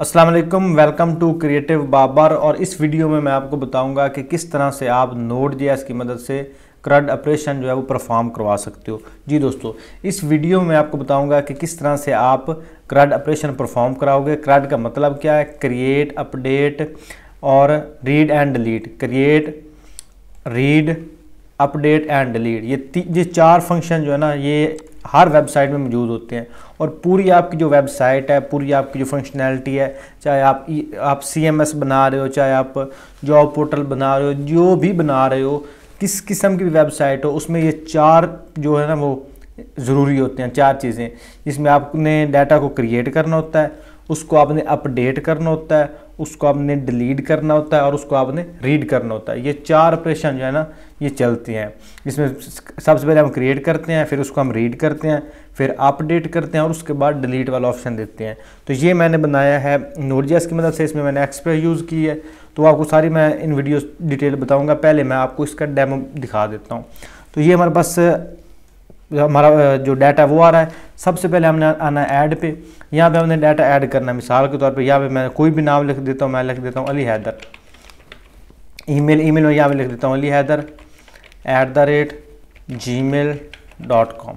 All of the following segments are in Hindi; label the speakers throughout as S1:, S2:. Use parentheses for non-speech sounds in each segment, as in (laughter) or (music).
S1: Aslam welcome to creative Babar और इस वीडियो में मैं आपको बताऊंगा कि किस तरह से आप नोट जे की मदद से क्रड ऑपरेशन जो है वो परफॉर्म करवा सकते हो जी दोस्तों इस वीडियो में आपको बताऊंगा कि किस तरह से आप क्रड ऑपरेशन परफॉर्म कराओगे क्रड का मतलब क्या है क्रिएट अपडेट और read and delete create read update and delete ये ये चार फंक्शन जो है ना ये हर वेबसाइट में मौजूद होते हैं और पूरी आपकी जो वेबसाइट है पूरी आपकी जो फंक्शनैलिटी है चाहे आप आप सीएमएस बना रहे हो चाहे आप जॉब पोर्टल बना रहे हो जो भी बना रहे हो किस किस्म की भी वेबसाइट हो उसमें ये चार जो है ना वो ज़रूरी होते हैं चार चीज़ें जिसमें आपने डाटा को क्रिएट करना होता है उसको आपने अपडेट करना होता है उसको आपने डिलीट करना होता है और उसको आपने रीड करना होता है ये चार ऑपरेशन जो है ना ये चलते हैं इसमें सबसे पहले हम क्रिएट करते हैं फिर उसको हम रीड करते हैं फिर अपडेट करते हैं और उसके बाद डिलीट वाला ऑप्शन देते हैं तो ये मैंने बनाया है नोटजेस की मदद मतलब से इसमें मैंने एक्सप्रेस यूज़ की है तो आपको सारी मैं इन वीडियो डिटेल बताऊँगा पहले मैं आपको इसका डेमो दिखा देता हूँ तो ये हमारे पास हमारा जो डाटा वो आ रहा है सबसे पहले हमने आना है ऐड पे यहाँ पे हमने डाटा ऐड करना है मिसाल के तौर पे यहाँ पे मैं कोई भी नाम लिख देता हूँ मैं लिख देता हूँ अली हैदर ईमेल ईमेल में यहाँ पे लिख देता हूँ Ali Haider at the rate Gmail dot com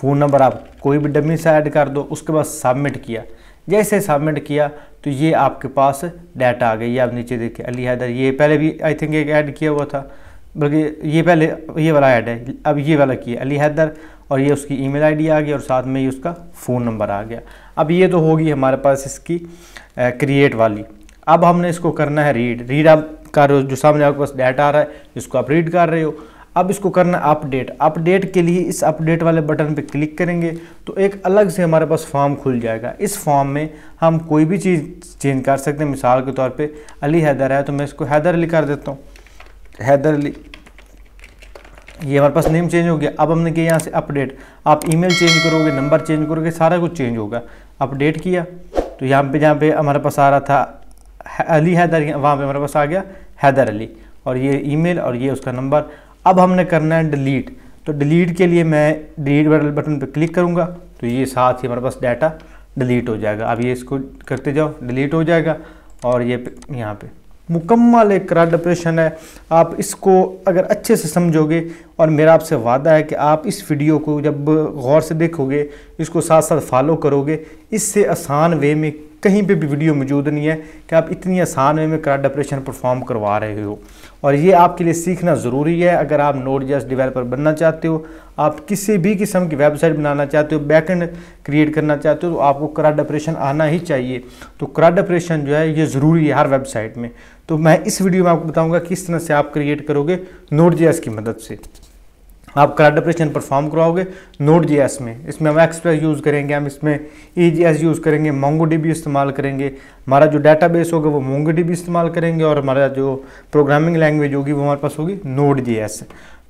S1: phone number आप कोई भी डमी से ऐड कर दो उसके बाद सबमिट किया जैसे सबमिट किया तो ये आपके पास डाटा आ गई आप नीचे देखिए अली हैदर ये पहले भी आई थिंक एक ऐड किया हुआ था बल्कि ये पहले ये वाला ऐड है अब ये वाला किया अली हैदर और ये उसकी ईमेल आईडी आ गई और साथ में ये उसका फ़ोन नंबर आ गया अब ये तो होगी हमारे पास इसकी क्रिएट वाली अब हमने इसको करना है रीड रीड आप कर रहे हो जो सामने आपके पास डाटा आ रहा है जिसको आप रीड कर रहे हो अब इसको करना है अपडेट अपडेट के लिए इस अपडेट वाले बटन पर क्लिक करेंगे तो एक अलग से हमारे पास फॉर्म खुल जाएगा इस फॉर्म में हम कोई भी चीज़ चेंज कर सकते हैं मिसाल के तौर पर अली हैदर है तो मैं इसको हैदर अली कर देता हूँ हैदर अली ये हमारे पास नेम चेंज हो गया अब हमने किया यहाँ से अपडेट आप ईमेल चेंज करोगे नंबर चेंज करोगे सारा कुछ चेंज होगा अपडेट किया तो यहाँ पे जहाँ पे हमारे पास आ रहा था अली हैदर वहाँ पे हमारे पास आ गया हैदर अली और ये ईमेल और ये उसका नंबर अब हमने करना है डिलीट तो डिलीट के लिए मैं डिलीट बटन पर क्लिक करूँगा तो ये साथ ही हमारे पास डाटा डिलीट हो जाएगा अब ये इसको करते जाओ डिलीट हो जाएगा और ये यहाँ पर मुकम्मल एक करा डिप्रेशन है आप इसको अगर अच्छे से समझोगे और मेरा आपसे वादा है कि आप इस वीडियो को जब गौर से देखोगे इसको साथ साथ फॉलो करोगे इससे आसान वे में कहीं पे भी वीडियो मौजूद नहीं है कि आप इतनी आसान वे में कराट ऑपरेशन परफॉर्म करवा रहे हो और ये आपके लिए सीखना ज़रूरी है अगर आप नोट जैस डिवेलपर बनना चाहते हो आप किसी भी किस्म की वेबसाइट बनाना चाहते हो बैकएंड क्रिएट करना चाहते हो तो आपको कराट ऑपरेशन आना ही चाहिए तो कराट ऑपरेशन जो है ये ज़रूरी है हर वेबसाइट में तो मैं इस वीडियो में आपको बताऊँगा किस तरह से आप क्रिएट करोगे नोट की मदद से आप क्लाउड ऑपरेशन परफॉर्म करवाओगे नोट जी में इसमें हम एक्सप्रेस यूज़ करेंगे हम इसमें ई जी यूज़ करेंगे मोंगो डी इस्तेमाल करेंगे हमारा जो डाटा बेस होगा वो मोंगो डी इस्तेमाल करेंगे और हमारा जो प्रोग्रामिंग लैंग्वेज होगी वो हमारे पास होगी नोट जी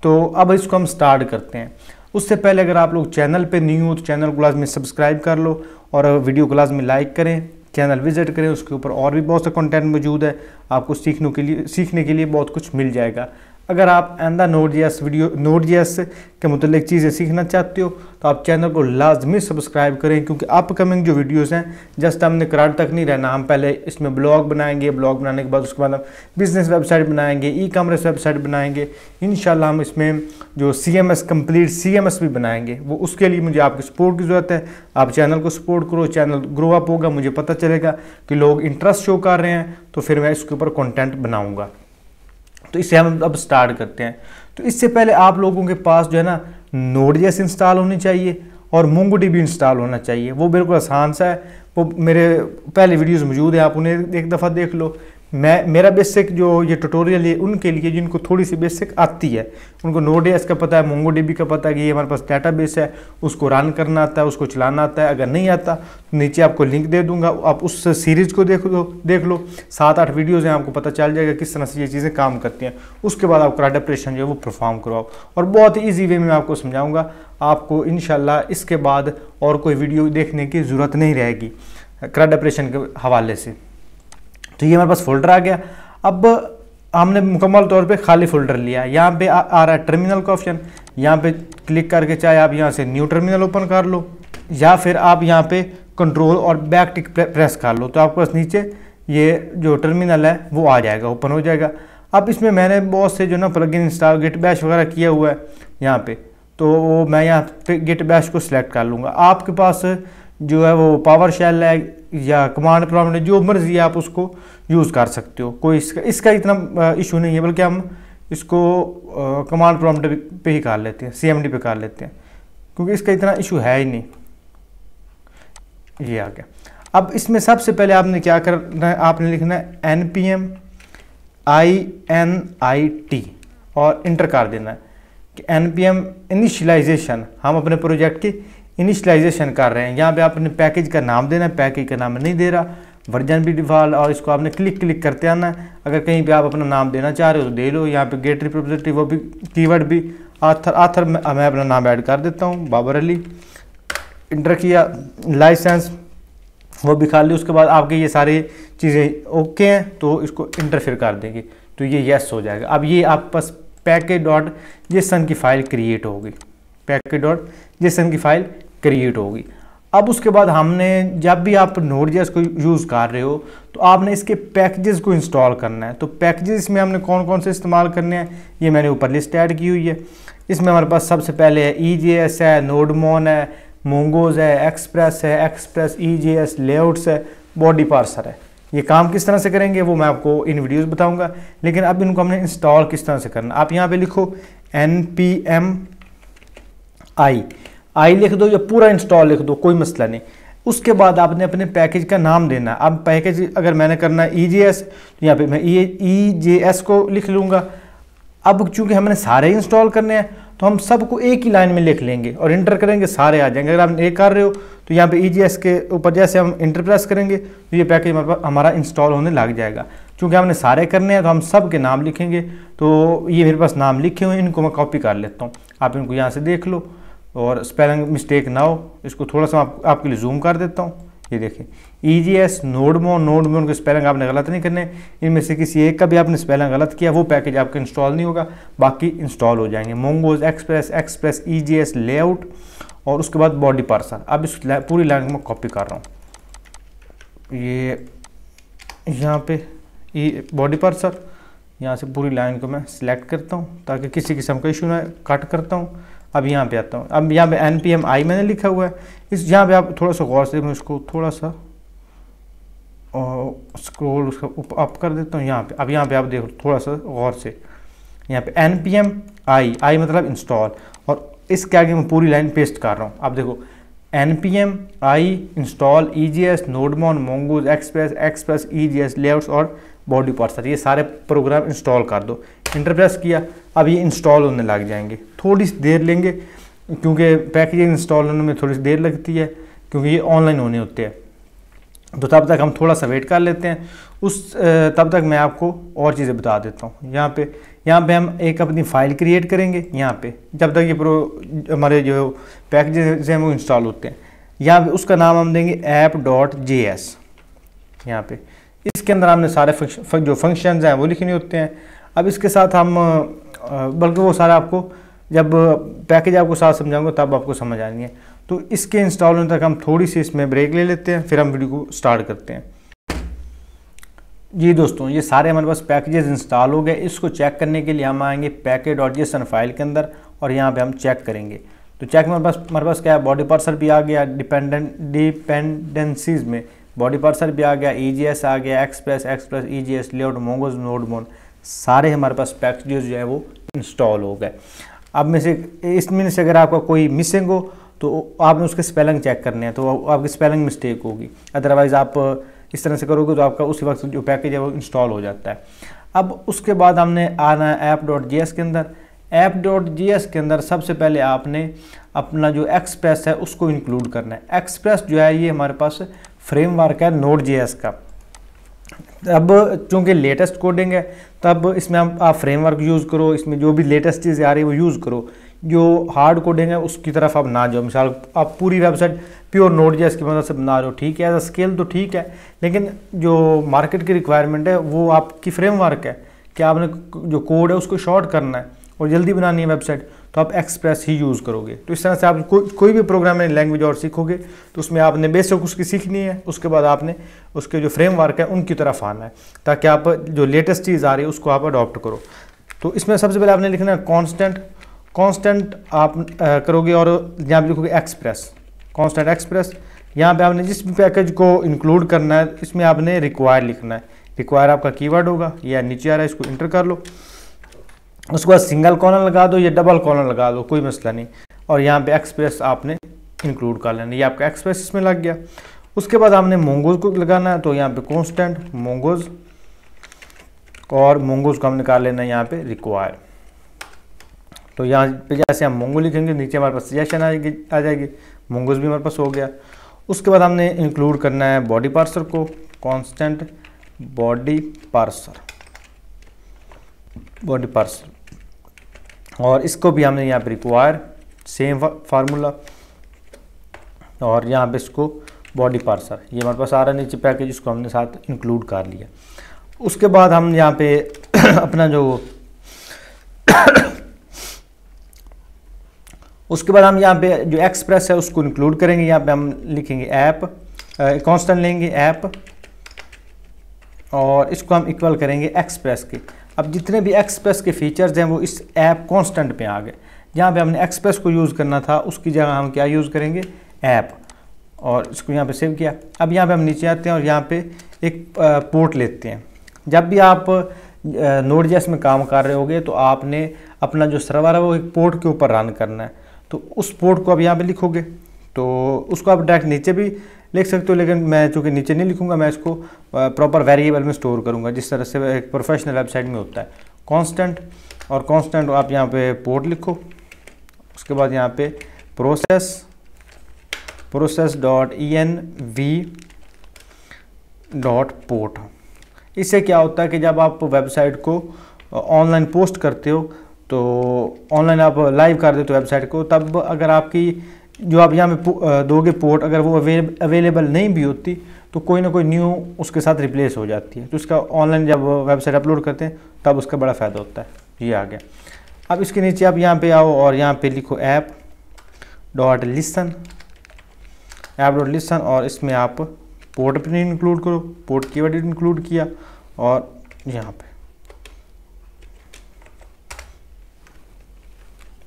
S1: तो अब इसको हम स्टार्ट करते हैं उससे पहले अगर आप लोग चैनल पे न्यू हो तो चैनल क्लास में सब्सक्राइब कर लो और वीडियो क्लास में लाइक करें चैनल विजिट करें उसके ऊपर और भी बहुत सा कंटेंट मौजूद है आपको सीखने के लिए सीखने के लिए बहुत कुछ मिल जाएगा अगर आप आंदा Node JS video Node JS के मतलब चीज़ें सीखना चाहते हो तो आप चैनल को लाजमी सब्सक्राइब करें क्योंकि अपकमिंग जो वीडियोस हैं जस्ट हमने करार तक नहीं रहना हम पहले इसमें ब्लॉग बनाएंगे ब्लॉग बनाने के बाद उसके बाद हम बिज़नेस वेबसाइट बनाएंगे ई कॉमर्स वेबसाइट बनाएंगे इन हम इसमें जो C M S complete C M S भी बनाएंगे वो उसके लिए मुझे आपकी सपोर्ट की ज़रूरत है आप चैनल को सपोर्ट करो चैनल ग्रो अप होगा मुझे पता चलेगा कि लोग इंटरेस्ट शो कर रहे हैं तो फिर मैं इसके ऊपर कॉन्टेंट बनाऊँगा तो इसे हम अब स्टार्ट करते हैं तो इससे पहले आप लोगों के पास जो है ना नोड जेस इंस्टॉल होनी चाहिए और मोंगो भी इंस्टॉल होना चाहिए वो बिल्कुल आसान सा है वो मेरे पहले वीडियोज़ मौजूद हैं आप उन्हें एक दफ़ा देख लो मैं मेरा बेसिक जो ये ट्यूटोरियल है उनके लिए जिनको थोड़ी सी बेसिक आती है उनको नोड का पता है मोंगो डीबी का पता है कि ये हमारे पास डाटा बेस है उसको रन करना आता है उसको चलाना आता है अगर नहीं आता तो नीचे आपको लिंक दे दूंगा आप उस सीरीज़ को देख लो देख लो सात आठ वीडियोज़ हैं आपको पता चल जाएगा किस तरह से ये चीज़ें काम करती हैं उसके बाद आप कराटा ऑपरेशन जो है वो परफॉर्म करवाओ और बहुत ही ईजी वे में आपको समझाऊँगा आपको इन इसके बाद और कोई वीडियो देखने की ज़रूरत नहीं रहेगी क्राड ऑपरेशन के हवाले से तो ये हमारे पास फोल्डर आ गया अब हमने मुकम्मल तौर पे खाली फोल्डर लिया यहाँ पे आ, आ रहा है टर्मिनल का ऑप्शन यहाँ पे क्लिक करके चाहे आप यहाँ से न्यू टर्मिनल ओपन कर लो या फिर आप यहाँ पे कंट्रोल और बैक टिक प्रेस कर लो तो आपके पास नीचे ये जो टर्मिनल है वो आ जाएगा ओपन हो जाएगा अब इसमें मैंने बहुत से जो ना plug in install Git Bash वगैरह किया हुआ है यहाँ पर तो वो मैं यहाँ पे गिट बैश को सिलेक्ट कर लूँगा आपके पास जो है वो पावर शैल है या कमांड प्रॉम्प्ट जो मर्जी आप उसको यूज़ कर सकते हो कोई इसका इसका इतना इशू नहीं है बल्कि हम इसको कमांड प्रॉम्प्ट पे ही कर लेते हैं सीएमडी पे कर लेते हैं क्योंकि इसका इतना इशू है ही नहीं ये आ गया अब इसमें सबसे पहले आपने क्या करना है आपने लिखना है N P M I N I T और इंटर कर देना है कि एन पी एम इनिशलाइजेशन हम अपने प्रोजेक्ट की इनिशलाइजेशन कर रहे हैं यहाँ पे आपने पैकेज का नाम देना है पैकेज का नाम नहीं दे रहा वर्जन भी डिफॉल्ट और इसको आपने क्लिक क्लिक करते आना है अगर कहीं पे आप अपना नाम देना चाह रहे हो तो दे लो यहाँ पे गेट रिप्रेजेंटेटिव वो भी कीवर्ड भी आथर आथर मैं, मैं अपना नाम ऐड कर देता हूँ बाबर अली इंटर किया लाइसेंस वो भी खा ली उसके बाद आपके ये सारे चीज़ें ओके हैं तो इसको इंटरफेयर कर देंगे तो ये येस हो जाएगा अब ये आप पास पैकेज डॉट जेसन की फ़ाइल क्रिएट होगी पैकेज डॉट जेसन की फ़ाइल क्रिएट होगी अब उसके बाद हमने जब भी आप नोट जेस को यूज़ कर रहे हो तो आपने इसके पैकेजेस को इंस्टॉल करना है तो पैकेजेस में हमने कौन कौन से इस्तेमाल करने हैं ये मैंने ऊपर लिस्ट ऐड की हुई है इसमें हमारे पास सबसे पहले है ई जे एस है नोडमोन है मोंगोज है एक्सप्रेस है Express E J S layouts है बॉडी पार्सर है ये काम किस तरह से करेंगे वो मैं आपको इन वीडियोस बताऊंगा लेकिन अब इनको हमने इंस्टॉल किस तरह से करना आप यहाँ पे लिखो N P M I I लिख दो या पूरा इंस्टॉल लिख दो कोई मसला नहीं उसके बाद आपने अपने पैकेज का नाम देना अब पैकेज अगर मैंने करना है ई जे एस तो यहाँ पे मैं ई जे एस को लिख लूँगा अब चूंकि हमने सारे इंस्टॉल करने हैं तो हम सबको एक ही लाइन में लिख लेंगे और इंटर करेंगे सारे आ जाएंगे अगर आप एक कर रहे हो तो यहाँ पे ई जी एस के ऊपर जैसे हम इंटर प्रेस करेंगे तो ये पैकेज हमारा इंस्टॉल होने लग जाएगा चूँकि हमने सारे करने हैं तो हम सब के नाम लिखेंगे तो ये मेरे पास नाम लिखे हुए हैं इनको मैं कॉपी कर लेता हूँ आप इनको यहाँ से देख लो और स्पेलिंग मिस्टेक ना हो इसको थोड़ा सा आप, आपके लिए जूम कर देता हूँ ये देखें E J S nodemon node उनके स्पेलिंग आपने गलत नहीं करने इनमें से किसी एक का भी आपने स्पेलिंग गलत किया वो पैकेज आपका इंस्टॉल नहीं होगा बाकी इंस्टॉल हो जाएंगे Mongoose Express Express E J S layout और उसके बाद बॉडी पार्सल अब इस पूरी लाइन में कॉपी कर रहा हूँ ये यहाँ पे ई बॉडी पार्सल यहाँ से पूरी लाइन को मैं सिलेक्ट करता हूँ ताकि किसी किस्म का इशू ना कट करता हूँ अब यहाँ पे आता हूँ अब यहाँ पे एन पी एम आई मैंने लिखा हुआ है इस यहाँ पे आप थोड़ा सा गौर से मैं उसको थोड़ा सा और स्क्रोल उसका अप कर देता हूँ यहाँ पे अब यहाँ पे आप देखो थोड़ा सा गौर से यहाँ पे N P M I I मतलब इंस्टॉल और इसके आगे मैं पूरी लाइन पेस्ट कर रहा हूँ आप देखो N P M I install E J S nodemon Mongoose Express Express E J S layouts और बॉडी पार्ट्स ये सारे प्रोग्राम इंस्टॉल कर दो इंटरप्रेस किया अब ये इंस्टॉल होने लग जाएंगे थोड़ी सी देर लेंगे क्योंकि पैकेजिंग इंस्टॉल होने में थोड़ी सी देर लगती है क्योंकि ये ऑनलाइन होने होते हैं तो तब तक हम थोड़ा सा वेट कर लेते हैं उस तब तक मैं आपको और चीज़ें बता देता हूँ यहाँ पे यहाँ पे हम एक अपनी फ़ाइल क्रिएट करेंगे यहाँ पे जब तक ये प्रो हमारे जो पैकेजेस हैं वो इंस्टॉल होते हैं यहाँ पे उसका नाम हम देंगे ऐप डॉट जे एस यहाँ पर इसके अंदर हमने सारे फंक्शन जो फंक्शंस हैं वो लिखने होते हैं अब इसके साथ हम बल्कि वो सारा आपको जब पैकेज आपको साथ समझाऊंगा तब आपको समझ आनी है तो इसके इंस्टॉल होने तक हम थोड़ी सी इसमें ब्रेक ले लेते हैं फिर हम वीडियो को स्टार्ट करते हैं जी दोस्तों ये सारे हमारे पास पैकेजेस इंस्टॉल हो गए इसको चेक करने के लिए हम आएंगे पैकेज डॉट जी फाइल के अंदर और यहाँ पे हम चेक करेंगे तो चेक हमारे पास हमारे पास क्या है बॉडी पार्सर भी आ गया डिपेंडेंट डिपेंडेंसीज में बॉडी पार्सर भी आ गया ई e आ गया Express Express E J S layout Mongoose nodemon सारे हमारे पास पैकेज जो है वो इंस्टॉल हो गए अब में से इसमें से अगर आपका कोई मिसिंग हो तो आपने उसके स्पेलिंग चेक करने हैं तो आपकी स्पेलिंग मिस्टेक होगी अदरवाइज़ आप इस तरह से करोगे तो आपका उसी वक्त जो पैकेज है वो इंस्टॉल हो जाता है अब उसके बाद हमने आना है ऐप डॉट जी के अंदर ऐप डॉट जी के अंदर सबसे पहले आपने अपना जो एक्सप्रेस है उसको इंक्लूड करना है एक्सप्रेस जो है ये हमारे पास फ्रेमवर्क है नोट जेएस का अब चूंकि लेटेस्ट कोडिंग है तब इसमें आप, आप फ्रेमवर्क यूज़ करो इसमें जो भी लेटेस्ट चीज़ें आ रही है वो यूज़ करो जो हार्ड कोडिंग है उसकी तरफ आप ना जाओ मिसाल आप पूरी वेबसाइट प्योर नोट जेएस की मदद से बना रहे हो ठीक है एज अ स्केल तो ठीक है लेकिन जो मार्केट की रिक्वायरमेंट है वो आपकी फ्रेमवर्क है कि आपने जो कोड है उसको शॉर्ट करना है और जल्दी बनानी है वेबसाइट तो आप एक्सप्रेस ही यूज़ करोगे तो इस तरह से आप को, कोई भी प्रोग्रामिंग लैंग्वेज और सीखोगे तो उसमें आपने बेसिक उसकी सीखनी है उसके बाद आपने उसके जो फ्रेमवर्क है उनकी तरफ आना है ताकि आप जो लेटेस्ट चीज़ आ रही है उसको आप अडॉप्ट करो तो इसमें सबसे पहले आपने लिखना है कॉन्स्टेंट कॉन्स्टेंट आप आ, करोगे और यहाँ पर लिखोगे एक्सप्रेस कॉन्स्टेंट एक्सप्रेस यहाँ पर आपने जिस भी पैकेज को इंक्लूड करना है इसमें आपने रिक्वायर लिखना है रिक्वायर आपका कीवर्ड होगा या नीचे आ रहा है इसको इंटर कर लो उसके बाद सिंगल कॉलम लगा दो या डबल कॉलम लगा दो कोई मसला नहीं और यहाँ पे एक्सप्रेस आपने इंक्लूड कर लेना ये आपका एक्सप्रेस इसमें लग गया उसके बाद हमने मोंगोज को लगाना है तो यहाँ पे कॉन्स्टेंट मोंगोज और मोंगोज को हमने कर लेना है यहाँ पे रिक्वायर तो यहाँ पे जैसे हम मोंगो लिखेंगे नीचे हमारे पास सजेशन आएगी आ जाएगी मोंगोज भी हमारे पास हो गया उसके बाद हमने इंक्लूड करना है बॉडी पार्सर को constant body parser body parser और इसको भी हमने यहाँ पे रिक्वायर सेम फार्मूला और यहाँ पे इसको बॉडी पार्सर ये हमारे पास सारा नीचे पैकेज इसको हमने साथ इंक्लूड कर लिया उसके बाद हम यहाँ पे (coughs) अपना जो (coughs) उसके बाद हम यहाँ पे जो एक्सप्रेस है उसको इंक्लूड करेंगे यहाँ पे हम लिखेंगे ऐप कांस्टेंट लेंगे ऐप और इसको हम इक्वल करेंगे एक्सप्रेस के अब जितने भी एक्सप्रेस के फीचर्स हैं वो इस ऐप कॉन्स्टेंट पे आ गए जहाँ पे हमने एक्सप्रेस को यूज़ करना था उसकी जगह हम क्या यूज़ करेंगे ऐप और इसको यहाँ पे सेव किया अब यहाँ पे हम नीचे आते हैं और यहाँ पे एक पोर्ट लेते हैं जब भी आप नोट जैस में काम कर रहे होगे तो आपने अपना जो सर्वर है वो एक पोर्ट के ऊपर रन करना है तो उस पोर्ट को अब यहाँ पर लिखोगे तो उसको आप डायरेक्ट नीचे भी लिख सकते हो लेकिन मैं चूँकि नीचे नहीं लिखूंगा मैं इसको प्रॉपर वेरिएबल में स्टोर करूंगा जिस तरह से एक प्रोफेशनल वेबसाइट में होता है कॉन्स्टेंट और कॉन्स्टेंट आप यहाँ पे पोर्ट लिखो उसके बाद यहाँ पे process process dot E N V dot port इससे क्या होता है कि जब आप वेबसाइट को ऑनलाइन पोस्ट करते हो तो ऑनलाइन आप लाइव कर देते हो वेबसाइट को तब अगर आपकी जो आप यहाँ पे दोगे पोर्ट अगर वो अवेलेबल नहीं भी होती तो कोई ना कोई न्यू उसके साथ रिप्लेस हो जाती है तो उसका ऑनलाइन जब वेबसाइट अपलोड करते हैं तब उसका बड़ा फ़ायदा होता है ये आ गया अब इसके नीचे आप यहाँ पे आओ और यहाँ पे लिखो app dot listen app dot listen और इसमें आप पोर्ट पर इंक्लूड करो पोर्ट की इंक्लूड किया और यहाँ पर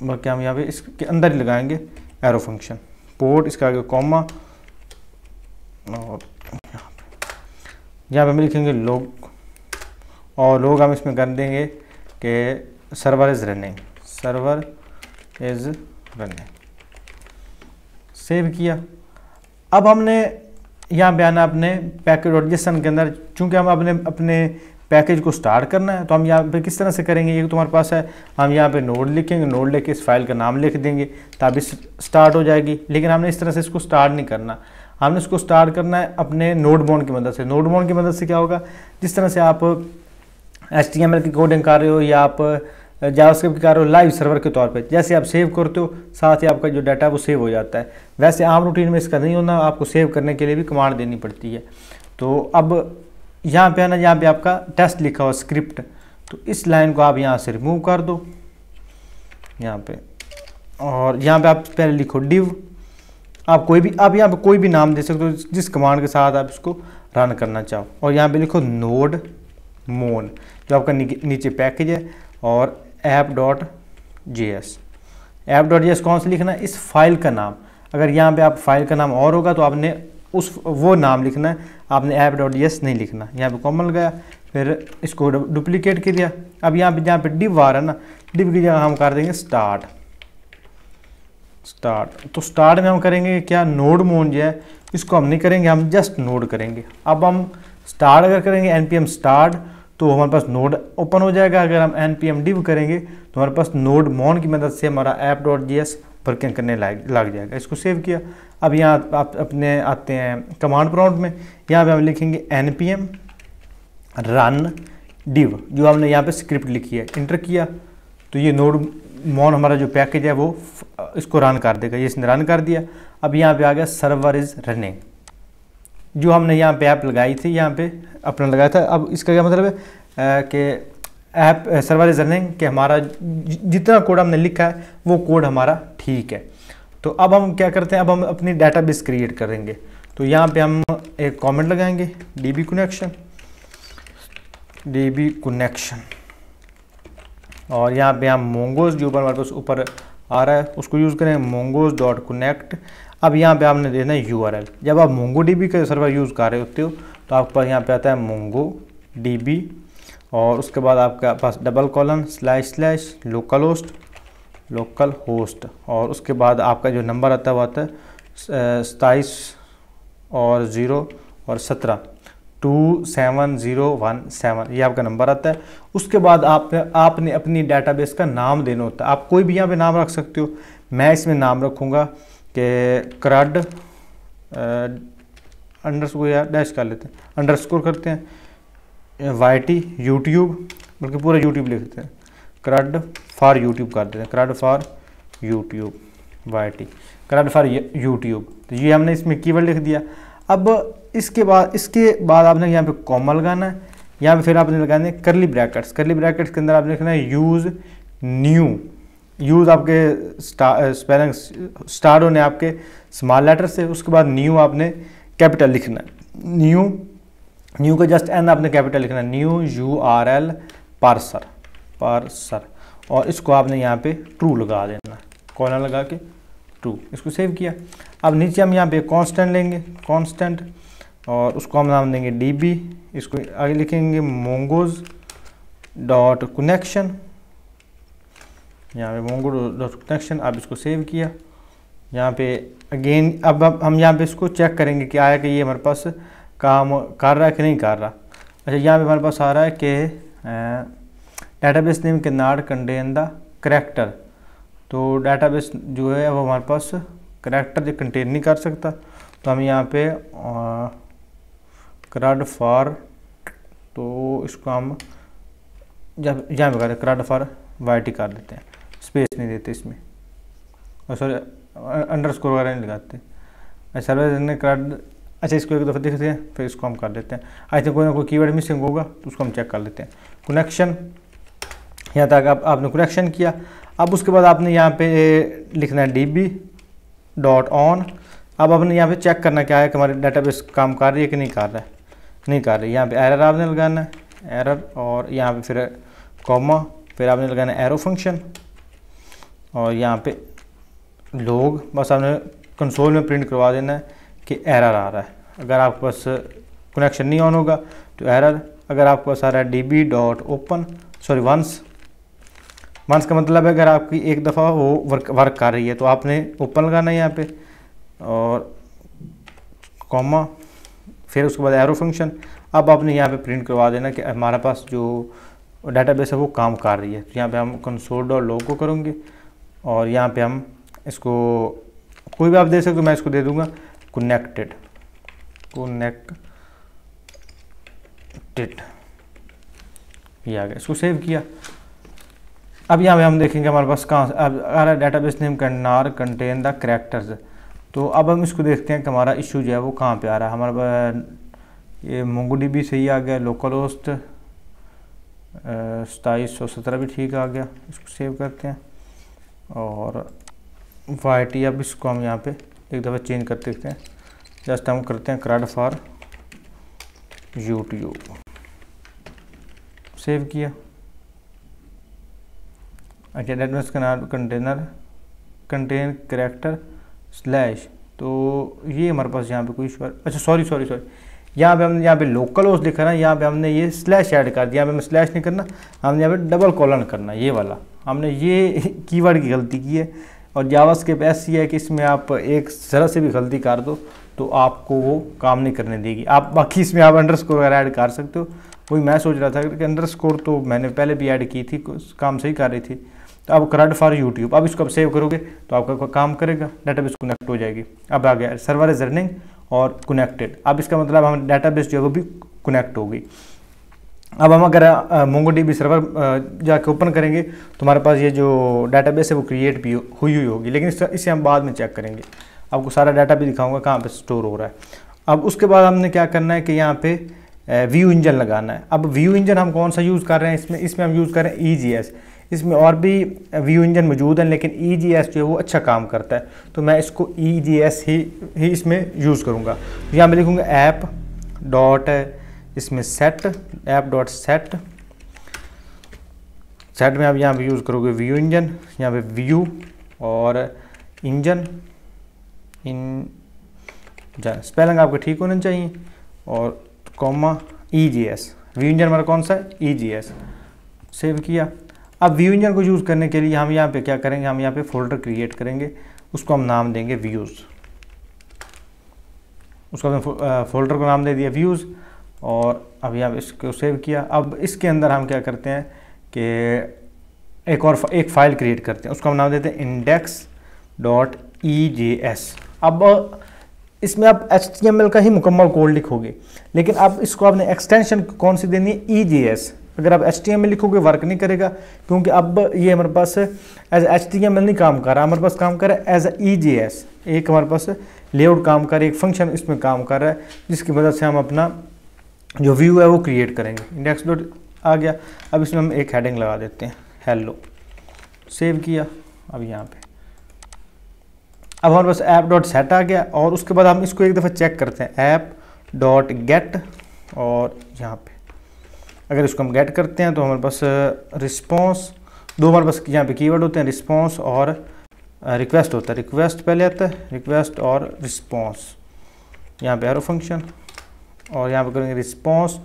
S1: बाकी हम यहाँ पे इसके अंदर ही लगाएंगे एरो फंक्शन पोर्ट इसका आगे कॉमा और यहाँ पे यहाँ पर हम लिखेंगे लोग और लोग हम इसमें कर देंगे कि server is running server is running save किया अब हमने यहाँ पे आना अपने पैकेट ऑडिशन के अंदर चूँकि हम अपने अपने पैकेज को स्टार्ट करना है तो हम यहाँ पे किस तरह से करेंगे ये तुम्हारे पास है हम यहाँ पे नोड लिखेंगे नोड लेके इस फाइल का नाम लिख देंगे इस स्टार्ट हो जाएगी लेकिन हमने इस तरह से इसको स्टार्ट नहीं करना हमने इसको स्टार्ट करना है अपने नोट बोन की मदद से नोट बोन की मदद से क्या होगा जिस तरह से आप एच टी एम एल की कोडिंग कर रहे हो या आप जावास्क्रिप्ट कर रहे हो लाइव सर्वर के तौर पे जैसे आप सेव करते हो साथ ही आपका जो डाटा है वो सेव हो जाता है वैसे आम रूटीन में इसका नहीं होना आपको सेव करने के लिए भी कमांड देनी पड़ती है तो अब यहाँ पे है ना यहाँ पे आपका टेस्ट लिखा हुआ स्क्रिप्ट तो इस लाइन को आप यहाँ से रिमूव कर दो यहाँ पे और यहाँ पे आप पहले लिखो डिव आप कोई भी आप यहाँ पे कोई भी नाम दे सकते हो जिस कमांड के साथ आप इसको रन करना चाहो और यहाँ पे लिखो नोड मोन जो आपका नीचे पैकेज है और app dot J S app dot J S कौन सा लिखना है इस फाइल का नाम अगर यहाँ पे आप फाइल का नाम और होगा तो आपने उस वो नाम लिखना है आपने ऐप डॉट यस नहीं लिखना यहाँ पे कॉमन लगाया फिर इसको डुप्लीकेट कर दिया अब यहाँ पे जहाँ पे डिव आ रहा है ना डिव की जगह हम कर देंगे स्टार्ट स्टार्ट तो स्टार्ट में हम करेंगे क्या नोड मोन जो है इसको हम नहीं करेंगे हम जस्ट नोड करेंगे अब हम स्टार्ट अगर करेंगे एन पी एम स्टार्ट तो हमारे पास नोड ओपन हो जाएगा अगर हम एन पी एम डिव करेंगे तो हमारे पास नोड मोन की मदद से हमारा app dot J S working करने लग जाएगा इसको सेव किया अब यहाँ आप अपने आते हैं कमांड प्रॉम्प्ट में यहाँ पे हम लिखेंगे N P M run dev जो हमने यहाँ पे स्क्रिप्ट लिखी है इंटर किया तो ये नोड मॉन हमारा जो पैकेज है वो इसको रन कर देगा ये इसने रन कर दिया अब यहाँ पे आ गया सर्वर इज़ रनिंग जो हमने यहाँ पे ऐप लगाई थी यहाँ पे अपना लगाया था अब इसका क्या मतलब है कि ऐप सर्वर इज़ रनिंग कि हमारा जितना कोड हमने लिखा है वो कोड हमारा ठीक है तो अब हम क्या करते हैं अब हम अपनी डेटाबेस क्रिएट करेंगे तो यहाँ पे हम एक कमेंट लगाएंगे डीबी कनेक्शन डीबी कनेक्शन और यहाँ पे हम मोंगोज जो ऊपर हमारे पास ऊपर आ रहा है उसको यूज़ करें मोंगोज डॉट कनेक्ट अब यहाँ पे आपने देना है यू जब आप मोंगो डी का सर्वर यूज़ कर रहे होते हो तो आपके पास यहाँ पे आता है मोंगो डी और उसके बाद आपके पास double colon slash slash localhost localhost और उसके बाद आपका जो नंबर आता हुआ आता है सताईस और ज़ीरो और सत्रह two seven zero one seven ये आपका नंबर आता है उसके बाद आप आपने अपनी डाटाबेस का नाम देना होता है आप कोई भी यहाँ पे नाम रख सकते हो मैं इसमें नाम रखूँगा कि क्रड अंडर स्कोर या डैश कर लेते हैं अंडर स्कोर करते हैं वाई टी यूट्यूब बल्कि पूरा यूट्यूब लिखते हैं क्रड फॉर यूट्यूब कर देते हैं CRUD for YouTube Y T CRUD for YouTube तो ये हमने इसमें कीवर्ड लिख दिया अब इसके बाद इसके बाद आपने यहाँ पे कॉमा लगाना है यहाँ पे फिर आपने लगाने करली ब्रैकेट्स करली ब्रैकेट्स के अंदर आपने लिखना है यूज़ न्यू यूज़ आपके स्पेलिंग स्टार्ट होने आपके स्मॉल लेटर से उसके बाद न्यू आपने कैपिटल लिखना है न्यू न्यू का जस्ट एंड आपने कैपिटल लिखना है new U R L parser parser और इसको आपने यहाँ पे ट्रू लगा देना कॉलर लगा के ट्रू इसको सेव किया अब नीचे हम यहाँ पे कांस्टेंट लेंगे कांस्टेंट और उसको हम नाम देंगे डी इसको आगे लिखेंगे मोंगोज डॉट कनेक्शन यहाँ पे मोंगो डॉट कनेक्शन अब इसको सेव किया यहाँ पे अगेन अब अब हम यहाँ पे इसको चेक करेंगे कि आया कि ये हमारे पास काम कर रहा है कि नहीं कर रहा अच्छा यहाँ पे हमारे पास आ रहा है कि database name can not contain the character तो डेटाबेस जो है वो हमारे पास करैक्टर जो कंटेन नहीं कर सकता तो हम यहाँ पे क्रड फॉर तो इसको हम जब यहाँ पे कर क्रड फॉर वाई कर देते हैं स्पेस नहीं देते इसमें और सॉरी अंडर स्कोर वगैरह नहीं लगाते सर्वर ने क्रड अच्छा इसको एक दफ़ा देखते हैं फिर इसको हम कर लेते हैं आई थिंक कोई ना कोई कीवर्ड मिसिंग होगा तो उसको हम चेक कर लेते हैं कनेक्शन यहाँ तक आप, आपने करेक्शन किया अब उसके बाद आपने यहाँ पे लिखना है डी बी डॉट ऑन अब आपने यहाँ पे चेक करना क्या है कि हमारे डाटाबेस काम कर रही है कि नहीं कर रहा है नहीं कर रही यहाँ पे एरर आपने लगाना है एरर और यहाँ पे फिर कॉमा फिर आपने लगाना है एरो फंक्शन और यहाँ पे लोग बस आपने कंसोल में प्रिंट करवा देना है कि एरर आ रहा है अगर आपके पास कनेक्शन नहीं ऑन होगा तो एरर अगर आपके पास आ रहा है D B dot open sorry once months का मतलब है अगर आपकी एक दफ़ा वो वर्क वर्क कर रही है तो आपने ओपन लगाना है यहाँ पे और कॉमा फिर उसके बाद एरो फंक्शन अब आपने यहाँ पे प्रिंट करवा देना कि हमारे पास जो डाटाबेस है वो काम कर रही है तो यहाँ पे हम कंसोल डॉट लॉग को करूँगे और यहाँ पे हम इसको कोई भी आप दे सकते हो मैं इसको दे दूँगा कनेक्टेड कनेक्टेड ये आ गया इसको सेव किया अब यहाँ पे हम देखेंगे हमारे पास कहाँ से अब हमारा database name nor contain the characters तो अब हम इसको देखते हैं कि हमारा इशू जो है वो कहाँ पे आ रहा है हमारे पास ये मोंगो भी सही आ गया लोकल होस्ट सताईस सौ सत्रह भी ठीक आ गया इसको सेव करते हैं और वाई अब इसको हम यहाँ पे एक दफ़ा चेंज कर देखते हैं जस्ट हम करते हैं क्रड फॉर यूट्यूब सेव किया अच्छा that means container contain character slash तो ये हमारे पास यहाँ पे कोई शोर अच्छा सॉरी सॉरी सॉरी यहाँ पे हमने यहाँ पे लोकल होस्ट लिखा ना यहाँ पे हमने ये स्लैश ऐड कर दिया यहाँ पे हमें स्लैश नहीं करना हमने यहाँ पे डबल कॉलन करना ये वाला हमने ये कीवर्ड (laughs) की गलती की है और जावास्क्रिप्ट ऐसी है कि इसमें आप एक ज़रा से भी गलती कर दो तो आपको वो काम नहीं करने देगी आप बाकी इसमें आप अंडर स्कोर वगैरह ऐड कर सकते हो वही मैं सोच रहा था कि अंडर स्कोर तो मैंने पहले भी ऐड की थी काम सही कर रही थी तो अब क्रड फॉर यूट्यूब अब इसको आप सेव करोगे तो आपका काम करेगा डाटाबेस कनेक्ट हो जाएगी अब आ गया सर्वर इज रनिंग और कनेक्टेड अब इसका मतलब हम डाटाबेस जो है वो भी कनेक्ट होगी अब हम अगर मोंगो डी सर्वर जाके ओपन करेंगे तो हमारे पास ये जो डाटाबेस है वो क्रिएट भी हुई हुई होगी लेकिन इसका इसे हम बाद में चेक करेंगे आपको सारा डाटा भी दिखाऊंगा कहाँ पे स्टोर हो रहा है अब उसके बाद हमने क्या करना है कि यहाँ पे व्यू इंजन लगाना है अब व्यू इंजन हम कौन सा यूज़ कर रहे हैं इसमें इसमें हम यूज़ कर रहे हैं ई e इसमें और भी व्यू इंजन मौजूद हैं लेकिन ई जी एस जो है वो अच्छा काम करता है तो मैं इसको ई जी एस ही ही इसमें यूज़ करूँगा तो यहाँ मैं लिखूँगा ऐप डॉट इसमें set app dot set set में आप यहाँ पे यूज़ करोगे व्यू इंजन यहाँ पे व्यू और इंजन इन स्पेलिंग आपको ठीक होना चाहिए और comma E J S view engine हमारा कौन सा है ई जी एस सेव किया अब व्यू इंजन को यूज़ करने के लिए हम यहाँ पे क्या करेंगे हम यहाँ पे फोल्डर क्रिएट करेंगे उसको हम नाम देंगे व्यूज़ उसको हमने फोल्डर को नाम दे दिया व्यूज़ और अब यहाँ इसको सेव किया अब इसके अंदर हम क्या करते हैं कि एक और एक फाइल क्रिएट करते हैं उसको हम नाम देते हैं index dot E J S अब इसमें आप एच टी एम एल का ही मुकम्मल कोड लिखोगे लेकिन अब इसको आपने एक्सटेंशन कौन सी देनी है ई जे एस अगर आप एच में लिखोगे वर्क नहीं करेगा क्योंकि अब ये हमारे पास एज एच नहीं काम कर रहा हमारे पास काम कर रहा है एज ई जी एस एक हमारे पास लेआउट काम कर एक फंक्शन इसमें काम कर रहा है जिसकी वजह से हम अपना जो व्यू है वो क्रिएट करेंगे इंडेक्स डॉट आ गया अब इसमें हम एक हेडिंग लगा देते हैं हेलो सेव किया अब यहाँ पर अब हमारे पास ऐप डॉट सेट आ गया और उसके बाद हम इसको एक दफ़ा चेक करते हैं ऐप डॉट गेट और यहाँ पर अगर इसको हम गेट करते हैं तो हमारे पास रिस्पॉन्स दो हमारे पास यहाँ पे कीवर्ड होते हैं रिस्पॉन्स और रिक्वेस्ट होता है रिक्वेस्ट पहले आता है रिक्वेस्ट और रिस्पॉन्स यहाँ पे एरो फंक्शन और यहाँ पे करेंगे रिस्पॉन्स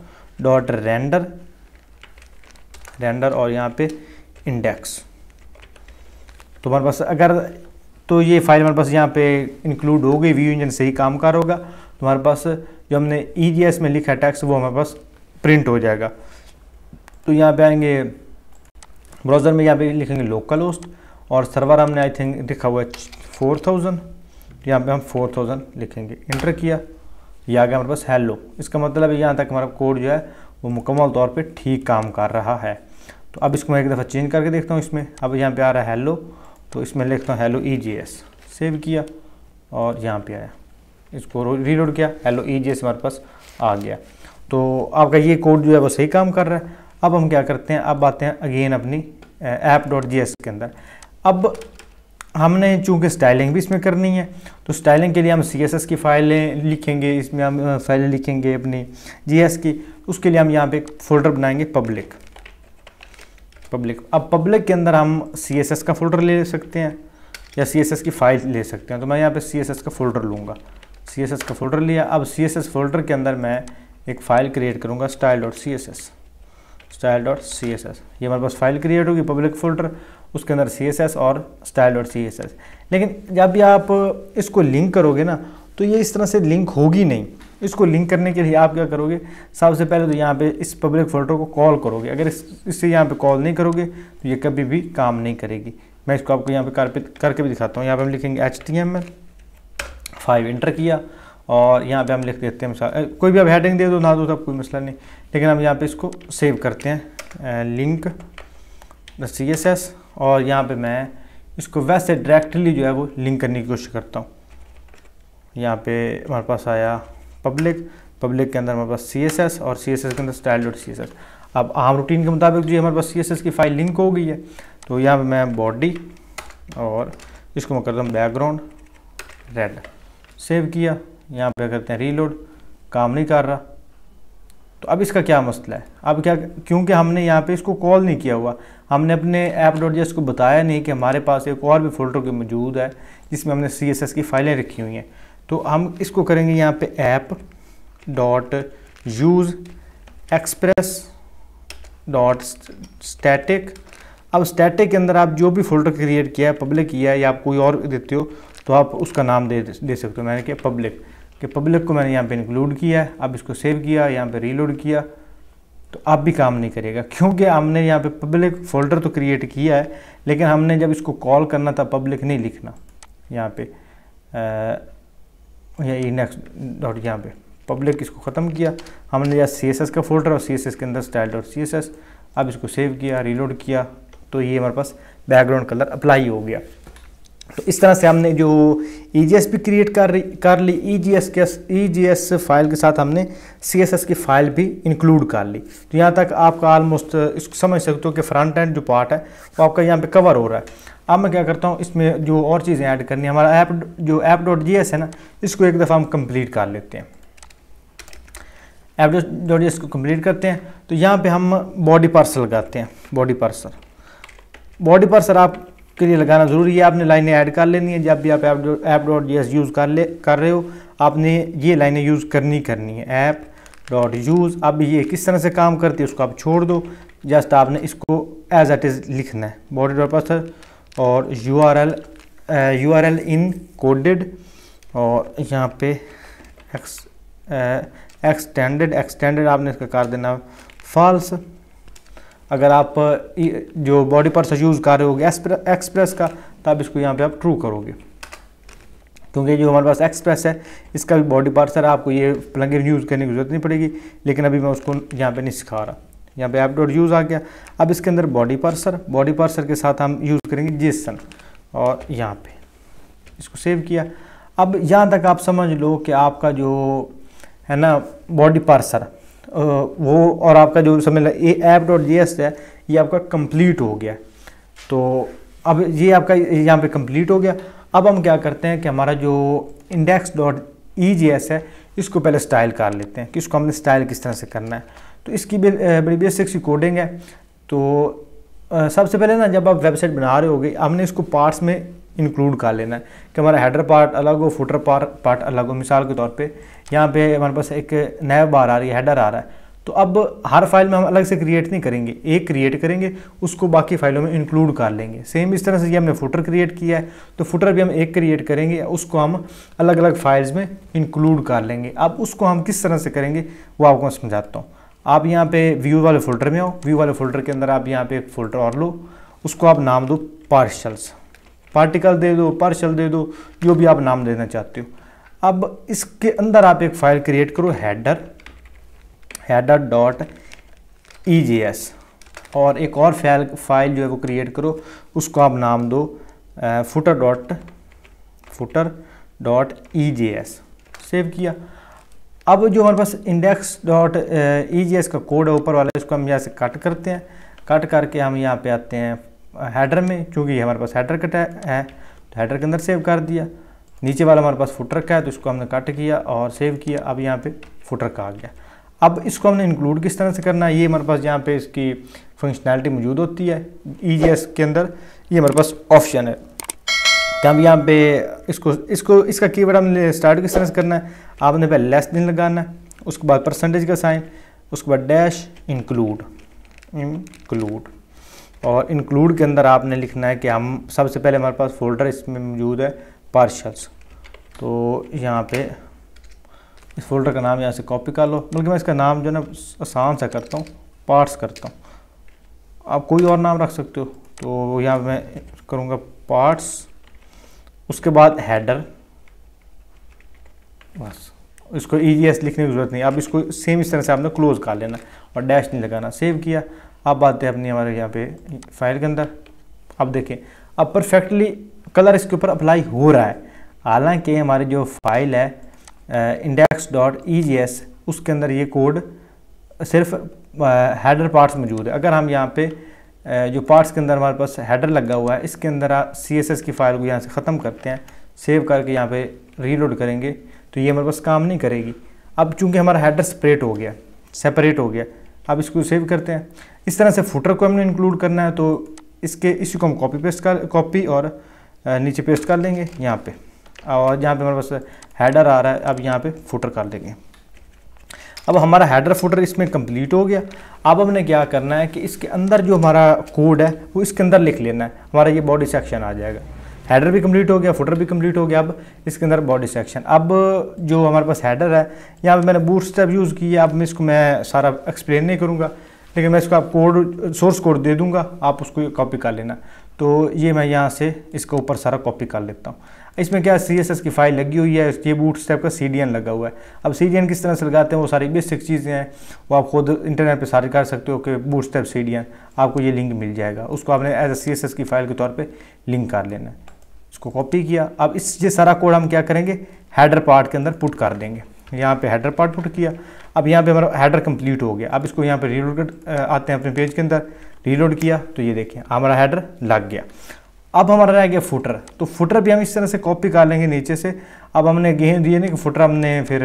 S1: डॉट रेंडर रेंडर और यहाँ पे इंडेक्स तो हमारे पास अगर तो ये फाइल हमारे पास यहाँ पे इंक्लूड हो गई व्यू इंजन से ही काम कार होगा तुम्हारे तो पास जो हमने ई e में लिखा है टैक्स वो हमारे पास प्रिंट हो जाएगा तो यहाँ पे आएंगे ब्राउज़र में यहाँ पे लिखेंगे लोकल होस्ट और सर्वर हमने आई थिंक लिखा हुआ है फोर थाउजेंड यहाँ पर हम फोर थाउजेंड लिखेंगे इंटर किया ये आ गया हमारे पास हेलो इसका मतलब है यहाँ तक हमारा कोड जो है वो मुकम्मल तौर पर ठीक काम कर रहा है तो अब इसको मैं एक दफ़ा चेंज करके देखता हूँ इसमें अब यहाँ पर आ रहा है हेलो तो इसमें लिखता हूँ हेलो ई सेव किया और यहाँ पे आया इसको रीलोड किया हेलो ई e हमारे पास आ गया तो आपका ये कोड जो है वो सही काम कर रहा है अब हम क्या करते हैं अब आते हैं अगेन अपनी ऐप डॉट जी के अंदर अब हमने चूँकि स्टाइलिंग भी इसमें करनी है तो स्टाइलिंग के लिए हम सी एस एस की फाइलें लिखेंगे इसमें हम फाइलें लिखेंगे अपनी जी एस की उसके लिए हम यहाँ पे एक फोल्डर बनाएंगे पब्लिक पब्लिक अब पब्लिक के अंदर हम सी एस एस का फोल्डर ले सकते हैं या सी एस एस की फाइल ले सकते हैं तो मैं यहाँ पे सी एस एस का फोल्डर लूँगा सी एस एस का फोल्डर लिया अब सी एस एस फोल्डर के अंदर मैं एक फ़ाइल क्रिएट करूँगा style dot C S S style dot C S S ये हमारे पास फाइल क्रिएट होगी पब्लिक फोल्डर उसके अंदर सी एस एस और style dot C S S लेकिन जब भी आप इसको लिंक करोगे ना तो ये इस तरह से लिंक होगी नहीं इसको लिंक करने के लिए आप क्या करोगे सबसे पहले तो यहाँ पे इस पब्लिक फोल्डर को कॉल करोगे अगर इस, इससे यहाँ पे कॉल नहीं करोगे तो ये कभी भी काम नहीं करेगी मैं इसको आपको यहाँ पे कर करके भी दिखाता हूँ यहाँ पे हम लिखेंगे H T M L five enter किया और यहाँ पे हम लिख देते हैं कोई भी आप हेडिंग दे दो ना दो तो कोई मसला नहीं लेकिन हम यहाँ पे इसको सेव करते हैं लिंक सी एस एस और यहाँ पे मैं इसको वैसे डायरेक्टली जो है वो लिंक करने की कोशिश करता हूँ यहाँ पे हमारे पास आया पब्लिक पब्लिक के अंदर हमारे पास सी एस एस और सी एस एस के अंदर style dot C S S अब आम रूटीन के मुताबिक जो हमारे पास सी एस एस की फाइल लिंक हो गई है तो यहाँ पर मैं बॉडी और इसको मैं करता हूँ बैकग्राउंड रेड सेव किया यहाँ पे करते हैं रीलोड काम नहीं कर रहा तो अब इसका क्या मसला है अब क्या क्योंकि हमने यहाँ पे इसको कॉल नहीं किया हुआ हमने अपने ऐप डॉट जेस को बताया नहीं कि हमारे पास एक और भी फोल्डर के मौजूद है जिसमें हमने सी एस एस की फाइलें रखी हुई हैं तो हम इसको करेंगे यहाँ पे app dot use express dot static अब स्टैटिक के अंदर आप जो भी फोल्डर क्रिएट किया है पब्लिक किया है या आप कोई और देते हो तो आप उसका नाम दे दे सकते हो मैंने किया पब्लिक कि पब्लिक को मैंने यहाँ पे इंक्लूड किया है अब इसको सेव किया यहाँ पे रीलोड किया तो अब भी काम नहीं करेगा क्योंकि हमने यहाँ पे पब्लिक फोल्डर तो क्रिएट किया है लेकिन हमने जब इसको कॉल करना था पब्लिक नहीं लिखना यहाँ पे या ई डॉट यहाँ पे पब्लिक इसको ख़त्म किया हमने यहाँ सी का फोल्डर और सी के अंदर स्टाइल डॉट सी अब इसको सेव किया रीलोड किया तो ये हमारे पास बैकग्राउंड कलर अप्लाई हो गया तो इस तरह से हमने जो ई जी एस भी क्रिएट कर कर ली ई जी एस के ई जी एस फाइल के साथ हमने सी एस एस की फाइल भी इंक्लूड कर ली तो यहाँ तक आपका आलमोस्ट समझ सकते हो कि फ्रंट एंड जो पार्ट है वो आपका यहाँ पे कवर हो रहा है अब मैं क्या करता हूँ इसमें जो और चीज़ें ऐड करनी है हमारा ऐप जो ऐप डॉट जी एस है ना इसको एक दफ़ा हम कंप्लीट कर लेते हैं ऐप डॉट जी एस को कंप्लीट करते हैं तो यहाँ पर हम बॉडी पार्सल लगाते हैं बॉडी पार्सल बॉडी पार्सल आप के लिए लगाना ज़रूरी है आपने लाइनें ऐड कर लेनी है जब भी आप ऐप डॉट जी यूज़ कर ले कर रहे हो आपने ये लाइनें यूज़ करनी करनी है ऐप डॉट यूज़ अब ये किस तरह से काम करती है उसको आप छोड़ दो जस्ट आपने इसको एज एट इज़ लिखना है बॉडी डॉट पासर और U R L U R L encoded और यहाँ पे एक्स एक्सटेंडेड एक्सटेंडेड आपने इसका कर देना फॉल्स अगर आप जो बॉडी पर्स यूज़ कर रहे हो एक्सप्रेस का तो आप इसको यहाँ पे आप ट्रू करोगे क्योंकि जो हमारे पास एक्सप्रेस है इसका भी बॉडी पार्सर आपको ये प्लगिन यूज़ करने की जरूरत नहीं पड़ेगी लेकिन अभी मैं उसको यहाँ पे नहीं सिखा रहा यहाँ पे ऐप डॉट यूज़ आ गया अब इसके अंदर बॉडी पार्सर बॉडी पार्सर के साथ हम यूज़ करेंगे जेसन और यहाँ पे इसको सेव किया अब यहाँ तक आप समझ लो कि आपका जो है ना बॉडी पार्सर वो और आपका जो समझ ये ऐप डॉट जी एस है ये आपका कंप्लीट हो गया तो अब ये आपका यहाँ पे कंप्लीट हो गया अब हम क्या करते हैं कि हमारा जो index dot E J S है इसको पहले स्टाइल कर लेते हैं कि इसको हमने स्टाइल किस तरह से करना है तो इसकी भी बड़ी बेसिक सी कोडिंग है तो सबसे पहले ना जब आप वेबसाइट बना रहे होगे हमने इसको पार्ट्स में इंक्लूड कर लेना है कि हमारा हेडर पार्ट अलग हो फुटर पार्ट पार्ट अलग हो मिसाल के तौर पे यहाँ पे हमारे पास एक नया बार आ रही है हेडर आ रहा है तो अब हर फाइल में हम अलग से क्रिएट नहीं करेंगे एक क्रिएट करेंगे उसको बाकी फाइलों में इंक्लूड कर लेंगे सेम इस तरह से ये हमने फुटर क्रिएट किया है तो फुटर भी हम एक क्रिएट करेंगे उसको हम अलग अलग फाइल्स में इंक्लूड कर लेंगे अब उसको हम किस तरह से करेंगे वो आपको मैं समझाता हूँ आप यहाँ पे व्यू वाले फोल्डर में आओ व्यू वाले फोल्डर के अंदर आप यहाँ पे एक फोल्डर और लो उसको आप नाम दो पार्शल्स पार्टिकल दे दो पार्शल दे दो जो भी आप नाम देना चाहते हो अब इसके अंदर आप एक फाइल क्रिएट करो header header dot E J S और एक और फाइल फाइल जो है वो क्रिएट करो उसको आप नाम दो footer dot footer dot E J S save किया अब जो हमारे पास index dot E J S का कोड है ऊपर वाला इसको हम यहाँ से कट करते हैं कट करके हम यहाँ पे आते हैं हैडर में चूँकि हमारे पास हैडर कट है तो हैडर के अंदर सेव कर दिया नीचे वाला हमारे पास फुटर का है तो इसको हमने कट किया और सेव किया अब यहाँ पे फुटर का आ गया अब इसको हमने इंक्लूड किस तरह से करना है ये हमारे पास यहाँ पे इसकी फंक्शनैलिटी मौजूद होती है ई e के अंदर ये हमारे पास ऑप्शन है क्या तो हम यहाँ पे इसको इसको इसका की वर्ड हमने स्टार्ट किस तरह से करना है आपने पहले लेस दिन लगाना है उसके बाद परसेंटेज का साइन उसके बाद डैश इंक्लूड इंक्लूड और इंक्लूड के अंदर आपने लिखना है कि हम सबसे पहले हमारे पास फोल्डर इसमें मौजूद है पार्शल्स तो यहाँ पे इस फोल्डर का नाम यहाँ से कॉपी कर लो बल्कि मैं इसका नाम जो है ना आसान सा करता हूँ पार्ट्स करता हूँ आप कोई और नाम रख सकते हो तो यहाँ मैं करूँगा पार्ट्स उसके बाद हैडर बस इसको ई e लिखने की ज़रूरत नहीं अब इसको सेम इस तरह से आपने क्लोज़ कर लेना और डैश नहीं लगाना सेव किया अब आते हैं अपनी हमारे यहाँ पे फाइल के अंदर अब देखें अब परफेक्टली कलर इसके ऊपर अप्लाई हो रहा है हालांकि हमारी जो फाइल है index dot E J S उसके अंदर ये कोड सिर्फ हेडर पार्ट्स मौजूद है अगर हम यहाँ पे जो पार्ट्स के अंदर हमारे पास हेडर लगा हुआ है इसके अंदर आप सी एस एस की फ़ाइल को यहाँ से ख़त्म करते हैं सेव करके यहाँ पे रीलोड करेंगे तो ये हमारे पास काम नहीं करेगी अब चूंकि हमारा हेडर सेपरेट हो गया सेपरेट हो गया आप इसको सेव करते हैं इस तरह से फुटर को हमने इंक्लूड करना है तो इसके इसी को हम कॉपी पेस्ट कर कॉपी और नीचे पेस्ट कर लेंगे यहाँ पे और जहाँ पे हमारे पास हैडर आ रहा है अब यहाँ पे फुटर कर लेंगे अब हमारा हैडर फुटर इसमें कंप्लीट हो गया अब हमने क्या करना है कि इसके अंदर जो हमारा कोड है वो इसके अंदर लिख लेना है हमारा ये बॉडी सेक्शन आ जाएगा हैडर भी कंप्लीट हो गया फुटर भी कंप्लीट हो गया अब इसके अंदर बॉडी सेक्शन अब जो हमारे पास हैडर है यहाँ पर मैंने बूट स्टेप यूज़ किया अब मैं इसको मैं सारा एक्सप्लेन नहीं करूँगा लेकिन मैं इसको आप कोड सोर्स कोड दे दूँगा आप उसको कॉपी कर लेना तो ये मैं यहाँ से इसके ऊपर सारा कॉपी कर लेता हूँ इसमें क्या सी एस एस की फाइल लगी हुई है ये बूट स्टेप का सी डी एन लगा हुआ है अब सी डी एन किस तरह से लगाते हैं वो सारी बेसिक चीज़ें हैं वो आप खुद इंटरनेट पे सर्च कर सकते हो कि Bootstrap C D N आपको ये लिंक मिल जाएगा उसको आपने as a C S S की फाइल के तौर पर लिंक कर लेना है इसको कॉपी किया अब इस ये सारा कोड हम क्या करेंगे हेडर पार्ट के अंदर पुट कर देंगे यहाँ पे हेडर पार्ट पुट किया अब यहाँ पे हमारा हैडर कंप्लीट हो गया अब इसको यहाँ पे रीलोड कर आते हैं अपने पेज के अंदर रीलोड किया तो ये देखें हमारा हैडर लग गया अब हमारा रह गया फुटर तो फुटर भी हम इस तरह से कॉपी कर लेंगे नीचे से अब हमने गेह दिए ना कि फुटर हमने फिर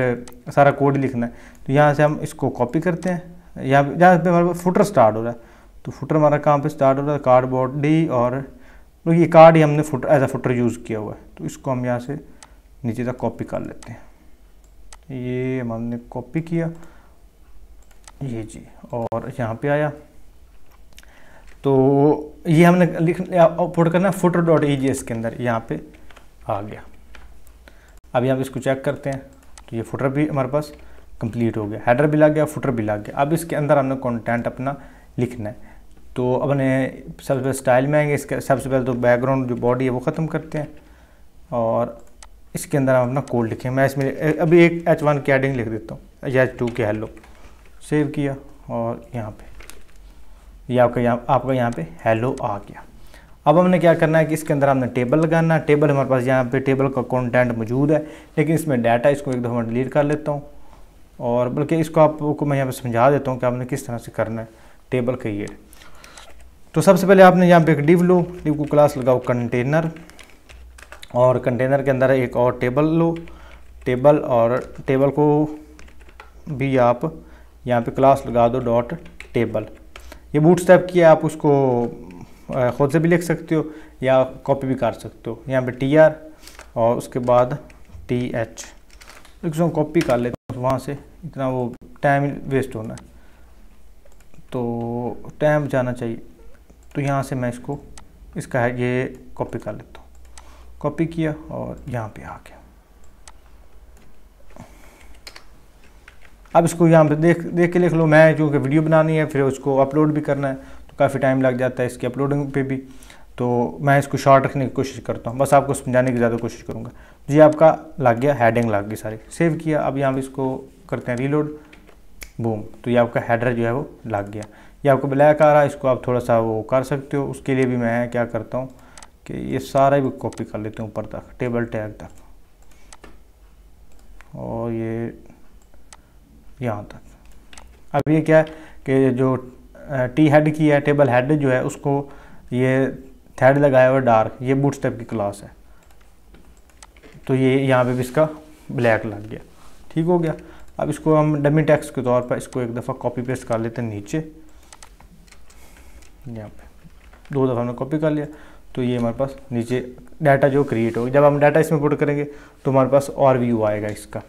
S1: सारा कोड लिखना है तो यहाँ से हम इसको कॉपी करते हैं यहाँ जहाँ पे हमारे फुटर स्टार्ट हो रहा है तो फुटर हमारा कहाँ पे स्टार्ट हो रहा है कार्डबोर्ड डी और तो ये कार्ड ही हमने foot as a footer use किया हुआ है तो इसको हम यहाँ से नीचे तक कॉपी कर लेते हैं ये हमने कॉपी किया ये जी और यहाँ पे आया तो ये हमने लिख अपलोड करना है फुटर डॉट ई के अंदर यहाँ पे आ गया अब यहाँ पे इसको चेक करते हैं तो ये फुटर भी हमारे पास कंप्लीट हो गया हैडर भी लग गया फुटर भी लग गया अब इसके अंदर हमने कंटेंट अपना लिखना है तो अपने सबसे पहले स्टाइल में आएंगे इसके सबसे पहले तो बैकग्राउंड जो बॉडी है वो ख़त्म करते हैं और इसके अंदर हम अपना कोड लिखें मैं इसमें अभी एक एच वन की एडिंग लिख देता हूँ या एच टू की हेलो सेव किया और यहाँ पे ये यह आपका यहाँ आपका यहाँ पे हेलो आ गया अब हमने क्या करना है कि इसके अंदर हमने टेबल लगाना है टेबल हमारे पास यहाँ पर टेबल का कॉन्टेंट मौजूद है लेकिन इसमें डाटा इसको एक दो मैं डिलीट कर लेता हूँ और बल्कि इसको आपको मैं यहाँ पर समझा देता हूँ कि आपने किस तरह से करना है टेबल क्रिएट तो सबसे पहले आपने यहाँ पे एक डिव लो डिव को क्लास लगाओ कंटेनर और कंटेनर के अंदर एक और टेबल लो टेबल और टेबल को भी आप यहाँ पे क्लास लगा दो डॉट टेबल ये बूट स्टेप किया आप उसको खुद से भी लिख सकते हो या कॉपी भी कर सकते हो यहाँ पे टी आर और उसके बाद टी एच तो इसको कॉपी कर लेते हैं वहाँ से इतना वो टाइम वेस्ट होना है तो टाइम जाना चाहिए तो यहाँ से मैं इसको इसका ये कॉपी कर लेता हूँ कॉपी किया और यहाँ पे आ गया अब इसको यहाँ पे देख देख के लिख लो मैं क्योंकि वीडियो बनानी है फिर उसको अपलोड भी करना है तो काफ़ी टाइम लग जाता है इसकी अपलोडिंग पे भी तो मैं इसको शॉर्ट रखने की कोशिश करता हूँ बस आपको समझाने की ज़्यादा कोशिश करूँगा ये आपका लग गया हैडिंग लग गई सारी सेव किया अब यहाँ पर इसको करते हैं रीलोड बूम तो ये आपका हेडर जो है वो लग गया ये आपको ब्लैक आ रहा है इसको आप थोड़ा सा वो कर सकते हो उसके लिए भी मैं क्या करता हूँ कि ये सारा भी कॉपी कर लेते हैं ऊपर तक टेबल टैग तक और ये यहाँ तक अब ये क्या है कि जो टी हेड की है टेबल हेड जो है उसको ये थ्रेड लगाया हुआ डार्क ये बूट स्टेप की क्लास है तो ये यहाँ पे भी इसका ब्लैक लग गया ठीक हो गया अब इसको हम डमी टैक्स के तौर पर इसको एक दफ़ा कॉपी पेस्ट कर लेते हैं नीचे यहाँ पे दो दफ़ा हमने कॉपी कर लिया तो ये हमारे पास नीचे डाटा जो क्रिएट होगा जब हम डाटा इसमें पुट करेंगे तो हमारे पास और व्यू आएगा इसका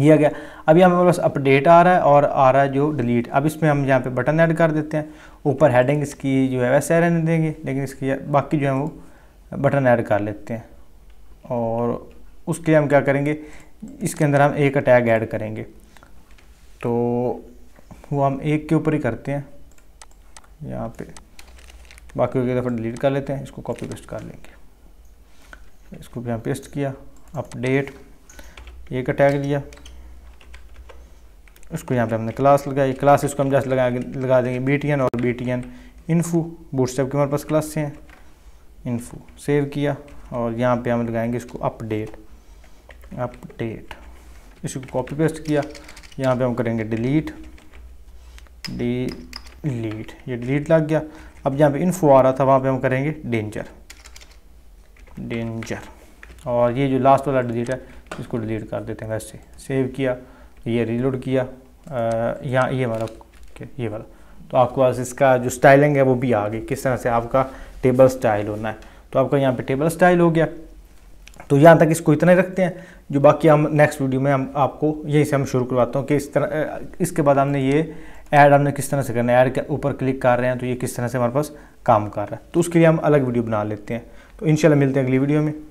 S1: ये आ गया अभी हमारे पास अपडेट आ रहा है और आ रहा है जो डिलीट अब इसमें हम यहाँ पे बटन ऐड कर देते हैं ऊपर हेडिंग इसकी जो है वैसे रहने देंगे लेकिन इसकी बाकी जो है वो बटन ऐड कर लेते हैं और उसके हम क्या करेंगे इसके अंदर हम एक अटैग ऐड करेंगे तो वो हम एक के ऊपर ही करते हैं यहाँ पे बाकी की दफ़ा डिलीट कर लेते हैं इसको कॉपी पेस्ट कर लेंगे इसको भी हम पेस्ट किया अपडेट एक अटैग लिया उसको यहाँ पे हमने क्लास लगाई क्लास इसको हम जैसे लगा लगा देंगे बी टी एन और B T N info Bootstrap के हमारे पास क्लास से हैं इन्फू सेव किया और यहाँ पे हम लगाएंगे इसको अपडेट अपडेट इसको कॉपी पेस्ट किया यहाँ पे हम करेंगे डिलीट डिलीट ये डिलीट लग गया अब यहाँ पे इन्फो आ रहा था वहाँ पे हम करेंगे डेंजर डेंजर और ये जो लास्ट वाला डिलीट है इसको डिलीट कर देते हैं वैसे सेव किया ये रीलोड किया यहाँ ये वाला ये वाला तो आपके पास इसका जो स्टाइलिंग है वो भी आ गई किस तरह से आपका टेबल स्टाइल होना है तो आपका यहाँ पे टेबल स्टाइल हो गया तो यहाँ तक इसको इतना ही रखते हैं जो बाकी हम नेक्स्ट वीडियो में हम आपको यहीं से हम शुरू करवाता हूँ कि इस तरह इसके बाद हमने ये ऐड हमने किस तरह से करना है ऐड के ऊपर क्लिक कर रहे हैं तो ये किस तरह से हमारे पास काम कर रहा है तो उसके लिए हम अलग वीडियो बना लेते हैं तो इनशाला मिलते हैं अगली वीडियो में